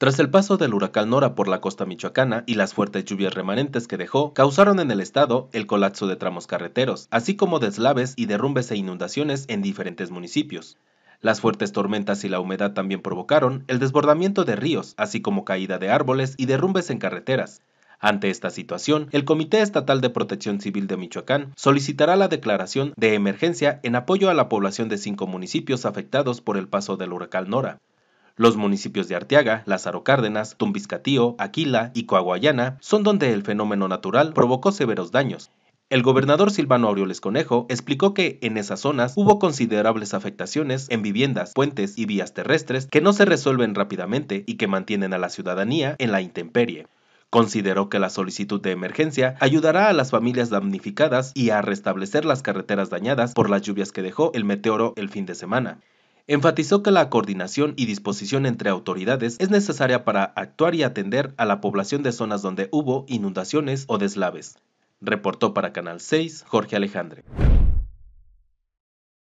Tras el paso del huracán Nora por la costa michoacana y las fuertes lluvias remanentes que dejó, causaron en el estado el colapso de tramos carreteros, así como deslaves y derrumbes e inundaciones en diferentes municipios. Las fuertes tormentas y la humedad también provocaron el desbordamiento de ríos, así como caída de árboles y derrumbes en carreteras. Ante esta situación, el Comité Estatal de Protección Civil de Michoacán solicitará la declaración de emergencia en apoyo a la población de cinco municipios afectados por el paso del huracán Nora. Los municipios de Arteaga, Lázaro Cárdenas, Tumbiscatío, Aquila y Coahuayana son donde el fenómeno natural provocó severos daños. El gobernador Silvano Aureoles Conejo explicó que en esas zonas hubo considerables afectaciones en viviendas, puentes y vías terrestres que no se resuelven rápidamente y que mantienen a la ciudadanía en la intemperie. Consideró que la solicitud de emergencia ayudará a las familias damnificadas y a restablecer las carreteras dañadas por las lluvias que dejó el meteoro el fin de semana. Enfatizó que la coordinación y disposición entre autoridades es necesaria para actuar y atender a la población de zonas donde hubo inundaciones o deslaves. Reportó para Canal 6 Jorge Alejandre.